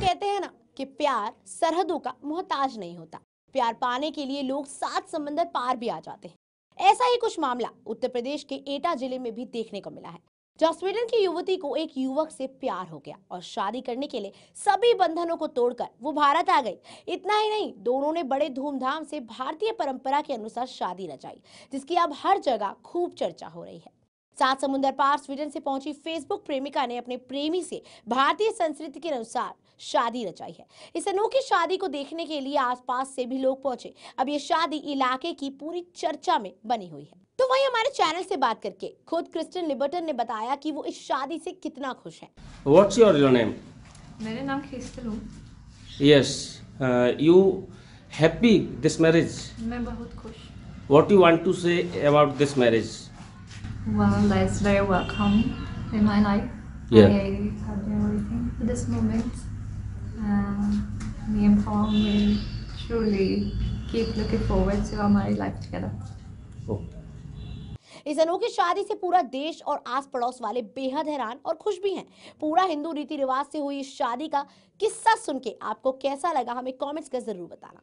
कहते हैं ना कि प्यार सरहदों का मोहताज नहीं होता प्यार पाने के लिए लोग सात समंदर पार भी आ जाते हैं ऐसा ही कुछ मामला उत्तर प्रदेश के एटा जिले में भी देखने को मिला है जहाँ स्वीडन की युवती को एक युवक से प्यार हो गया और शादी करने के लिए सभी बंधनों को तोड़कर वो भारत आ गई इतना ही नहीं दोनों ने बड़े धूमधाम से भारतीय परंपरा के अनुसार शादी रचाई जिसकी अब हर जगह खूब चर्चा हो रही है सात समुंदर पार स्वीडन से पहुंची फेसबुक प्रेमिका ने अपने प्रेमी से भारतीय संस्कृति के अनुसार शादी रचाई है इस अनोखी शादी को देखने के लिए आसपास से भी लोग पहुंचे अब ये शादी इलाके की पूरी चर्चा में बनी हुई है तो वही हमारे चैनल से बात करके खुद क्रिस्टन लिबर्टन ने बताया कि वो इस शादी से कितना खुश है व्हाट्स योर रियल नेम मेरा नाम क्रिस्टल हूँ यस uh, मैं बहुत खुश Well, that's very welcome in my life. Yeah. I have been waiting for this moment. Um, me and Paul will truly keep looking forward to our married life together. Oh. इस अनोखी शादी से पूरा देश और आस पड़ोस वाले बेहद हैरान और खुश भी हैं पूरा हिंदू रीति रिवाज से हुई इस शादी का किस्सा सुन के आपको कैसा लगा हमें कमेंट्स कर जरूर बताना